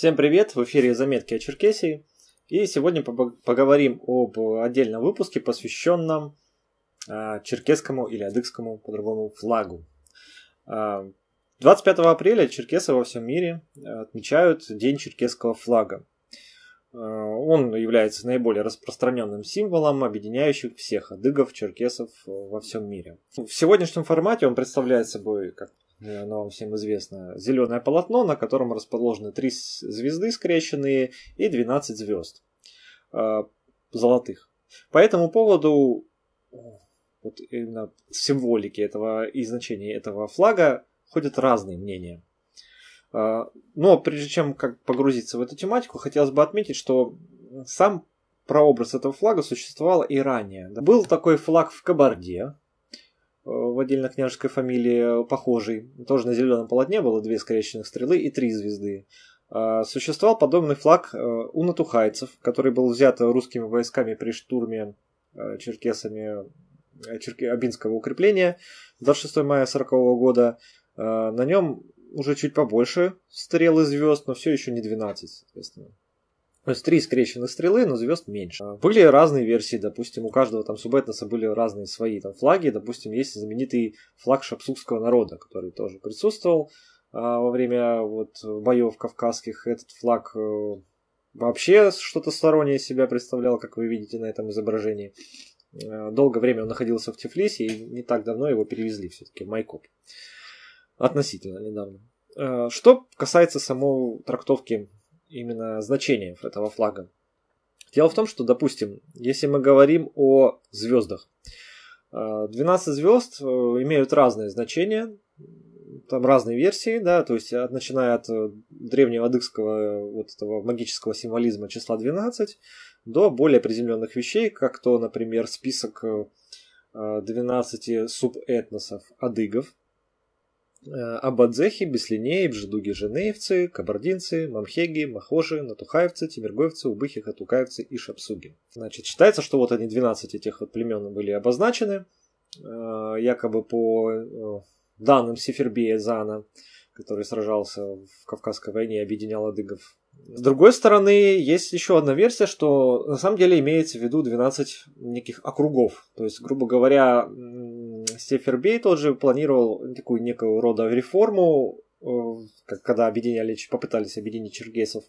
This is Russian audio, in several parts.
Всем привет, в эфире «Заметки о Черкесии». И сегодня поговорим об отдельном выпуске, посвященном а, черкесскому или адыгскому по-другому флагу. 25 а, апреля черкесы во всем мире а, отмечают День черкесского флага. Э, он является наиболее распространенным символом, объединяющим всех адыгов, черкесов э, во всем мире. В сегодняшнем формате он представляет собой, как э, оно вам всем известно, зеленое полотно, на котором расположены три звезды скрещенные и 12 звезд золотых. По этому поводу вот именно символики этого и значения этого флага ходят разные мнения. А, но прежде чем как погрузиться в эту тематику, хотелось бы отметить, что сам прообраз этого флага существовал и ранее. Был такой флаг в Кабарде, э, в отдельно-княжеской фамилии э, похожий. Тоже на зеленом полотне было две скрещенных стрелы и три звезды. А, существовал подобный флаг э, у натухайцев, который был взят русскими войсками при штурме черкесами Черке... Абинского укрепления 26 мая 1940 года. На нем уже чуть побольше стрелы звезд, но все еще не 12, соответственно. То есть три скрещенных стрелы, но звезд меньше. А, были разные версии, допустим, у каждого там субэтноса были разные свои там флаги. Допустим, есть знаменитый флаг шапсукского народа, который тоже присутствовал а, во время вот боев кавказских. Этот флаг э, вообще что-то стороннее себя представлял, как вы видите на этом изображении. Э, долгое время он находился в Тифлисе, и не так давно его перевезли все-таки в Майкоп. Относительно недавно. Э, что касается самой трактовки именно значения этого флага. Дело в том, что, допустим, если мы говорим о звездах, 12 э, звезд э, имеют разные значения, там разные версии, да, то есть начиная от древнего адыгского вот этого магического символизма числа 12 до более приземленных вещей, как то, например, список 12 субэтносов адыгов, Э, Абадзехи, Беслинеи, Бжедуги, Женеевцы, Кабардинцы, Мамхеги, Махожи, Натухаевцы, Тимирговцы, Убыхи, Хатукаевцы и Шапсуги. Значит, считается, что вот они 12 этих вот племен были обозначены, э, якобы по э, данным Сефербея Зана, который сражался в Кавказской войне и объединял адыгов. С другой стороны, есть еще одна версия, что на самом деле имеется в виду 12 неких округов. То есть, грубо говоря, частности, Фербей же планировал такую некую рода реформу, э, когда объединяли, попытались объединить чергесов.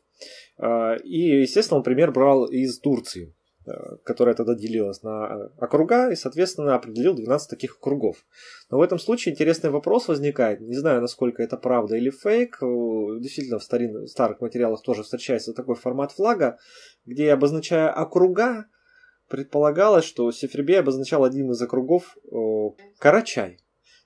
Э, и, естественно, он пример брал из Турции, э, которая тогда делилась на округа, и, соответственно, определил 12 таких округов. Но в этом случае интересный вопрос возникает. Не знаю, насколько это правда или фейк. Действительно, в старин, старых материалах тоже встречается такой формат флага, где, обозначая округа, Предполагалось, что Сефербей обозначал один из округов э, Карачай.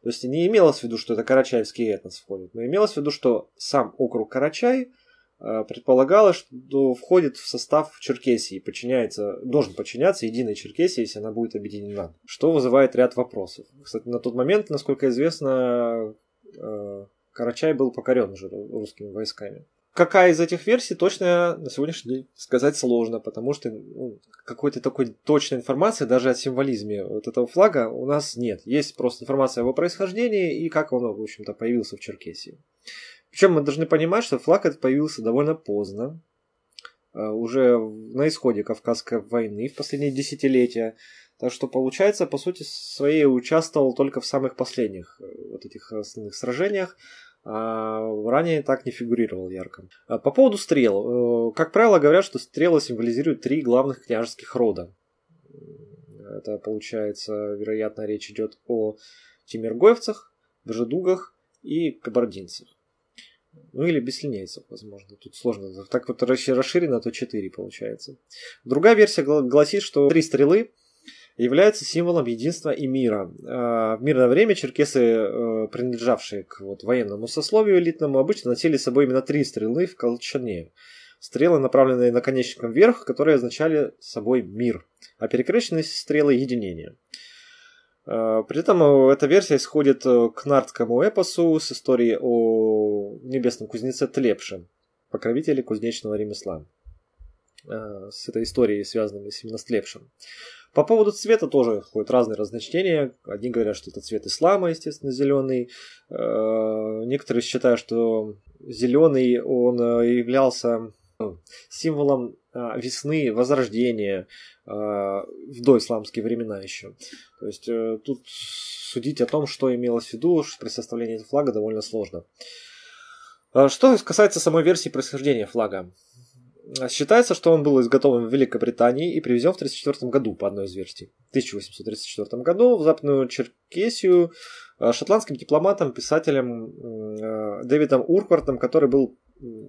То есть не имелось в виду, что это карачаевский этнос входит, но имелось в виду, что сам округ Карачай э, предполагалось, что входит в состав Черкесии, подчиняется, должен подчиняться единой Черкесии, если она будет объединена, что вызывает ряд вопросов. Кстати, на тот момент, насколько известно, э, Карачай был покорен уже русскими войсками какая из этих версий точно на сегодняшний день сказать сложно, потому что ну, какой-то такой точной информации даже о символизме вот этого флага у нас нет. Есть просто информация о его происхождении и как он, в общем-то, появился в Черкесии. Причем мы должны понимать, что флаг этот появился довольно поздно, э, уже на исходе Кавказской войны в последние десятилетия. Так что, получается, по сути своей участвовал только в самых последних э, вот этих основных сражениях. А, ранее так не фигурировал ярко. А, по поводу стрел. Э, как правило, говорят, что стрелы символизируют три главных княжеских рода. Это получается, вероятно, речь идет о тимиргоевцах, бжедугах и кабардинцах. Ну или беслинейцев, возможно. Тут сложно. Так вот расширено, то четыре получается. Другая версия гласит, что три стрелы является символом единства и мира. А, в мирное время черкесы, э, принадлежавшие к вот, военному сословию элитному, обычно носили с собой именно три стрелы в колчане. Стрелы, направленные наконечником вверх, которые означали собой мир, а перекрещенные стрелы – единение. А, при этом э, эта версия исходит э, к нардскому эпосу с историей о небесном кузнеце Тлепше, покровителе кузнечного ремесла. Э, с этой историей, связанной с именно По поводу цвета тоже ходят разные разночтения. Одни говорят, что это цвет ислама, естественно, зеленый. Э, некоторые считают, что зеленый он э, являлся ну, символом весны, возрождения в доисламские времена еще. То есть тут судить о том, что имелось в виду при составлении этого флага довольно сложно. Что касается самой версии происхождения флага, Считается, что он был изготовлен в Великобритании и привезен в 1934 году, по одной из версий. В 1834 году в Западную Черкесию э, шотландским дипломатом, писателем э, Дэвидом Урквартом, который был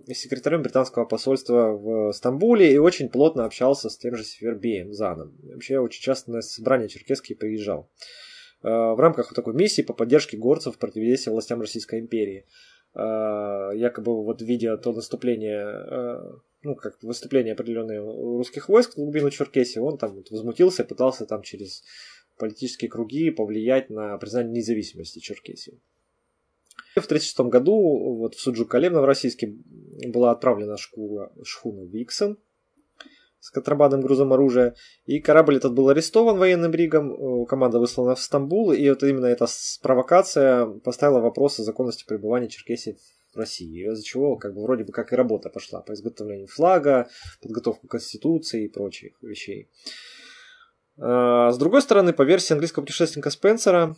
секретарем британского посольства в Стамбуле и очень плотно общался с тем же Севербеем Заном. Вообще очень часто на собрание черкесские приезжал э, в рамках такой миссии по поддержке горцев в противодействии властям Российской империи. Якобы вот видя то наступление ну, как выступление определенные русских войск в глубину Черкесии, он там вот возмутился, пытался там через политические круги повлиять на признание независимости Черкесии. В 1936 году вот, в Суджукале, в Новороссийске, была отправлена шкура, шхуна «Виксон», с контрабандным грузом оружия. И корабль этот был арестован военным ригом, э, команда выслана в Стамбул, и вот именно эта провокация поставила вопрос о законности пребывания Черкесии России, из-за чего как бы вроде бы как и работа пошла по изготовлению флага, подготовку Конституции и прочих вещей. А, с другой стороны, по версии английского путешественника Спенсера,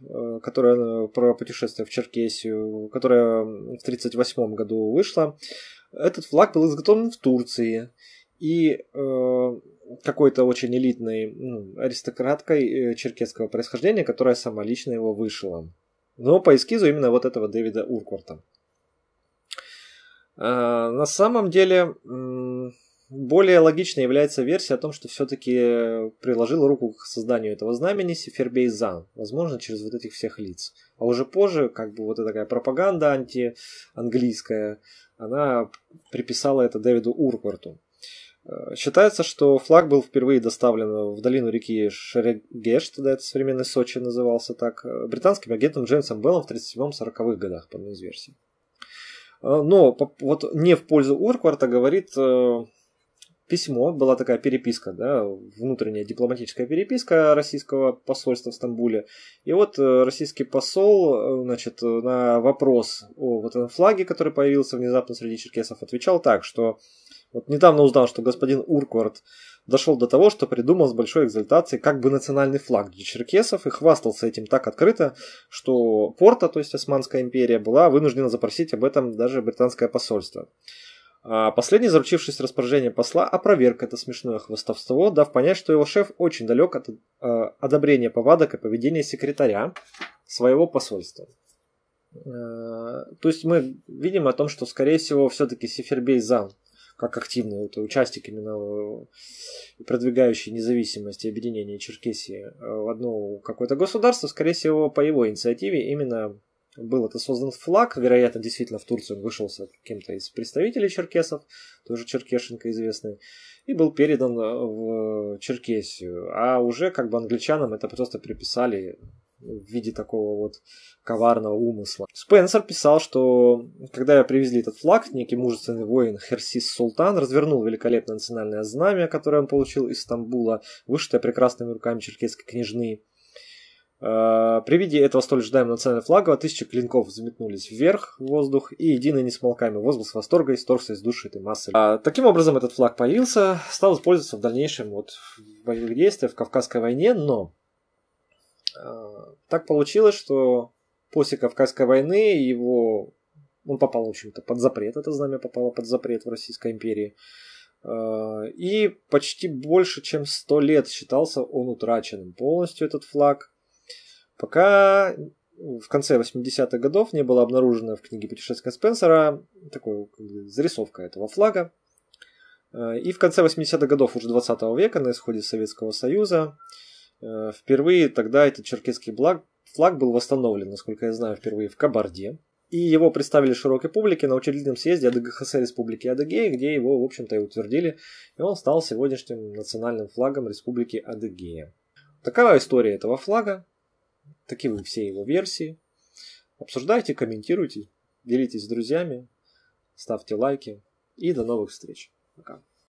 э, которая э, про путешествие в Черкесию, которая в 1938 году вышла, этот флаг был изготовлен в Турции. И э, какой-то очень элитной ну, аристократкой черкесского происхождения, которая сама лично его вышила. Но по эскизу именно вот этого Дэвида Уркварта. Э, на самом деле, более логичной является версия о том, что все-таки приложил руку к созданию этого знамени Сефербей Зан, возможно, через вот этих всех лиц. А уже позже, как бы вот эта такая пропаганда анти-английская, она приписала это Дэвиду Уркварту. Э, считается, что флаг был впервые доставлен в долину реки Шерегеш, тогда это современный Сочи назывался так, э, британским агентом Джеймсом Беллом в 37-40-х годах, по одной из версий. Э, но вот не в пользу Уркварта говорит письмо, была такая переписка, да, внутренняя дипломатическая переписка российского посольства в Стамбуле. И вот российский посол, значит, на вопрос о вот этом флаге, который появился внезапно среди черкесов, отвечал так, что вот недавно узнал, что господин Урквард дошел до того, что придумал с большой экзальтацией как бы национальный флаг для черкесов и хвастался этим так открыто, что Порта, то есть Османская империя, была вынуждена запросить об этом даже британское посольство. А последний, заручившись распоряжением посла, опроверг это смешное хвастовство, дав понять, что его шеф очень далек от э, одобрения повадок и поведения секретаря своего посольства. Э, то есть мы видим о том, что, скорее всего, все-таки Сефербей зам – как активный это участник именно э, продвигающий независимость и объединение Черкесии э, в одно какое-то государство, скорее всего, по его инициативе именно был это создан флаг, вероятно, действительно в Турцию он вышел каким-то из представителей черкесов, тоже Черкешенко известный, и был передан э, в Черкесию. А уже как бы англичанам это просто приписали в виде такого вот коварного умысла. Спенсер писал, что когда привезли этот флаг, некий мужественный воин Херсис Султан развернул великолепное национальное знамя, которое он получил из Стамбула, вышитое прекрасными руками черкесской княжны. Э, при виде этого столь ожидаемого национального флага тысячи клинков взметнулись вверх в воздух, и единый несмолкаемый возглас восторга исторгся из души этой массы. А, таким образом, этот флаг появился, стал использоваться в дальнейшем вот, в боевых действиях в Кавказской войне, но Э, так получилось, что после Кавказской войны его он попал, в общем-то, под запрет, это знамя попало под запрет в Российской империи. Э, и почти больше, чем сто лет считался он утраченным полностью, этот флаг. Пока в конце 80-х годов не было обнаружено в книге «Путешествия Спенсера» такой зарисовка этого флага. Э, и в конце 80-х годов уже 20 века на исходе Советского Союза Э, впервые тогда этот черкесский флаг, флаг был восстановлен, насколько я знаю, впервые в Кабарде. И его представили широкой публике на учредительном съезде АДГХС Республики Адыгея, где его, в общем-то, и утвердили. И он стал сегодняшним национальным флагом Республики Адыгея. Такая история этого флага. Такие вы все его версии. Обсуждайте, комментируйте, делитесь с друзьями, ставьте лайки и до новых встреч. Пока.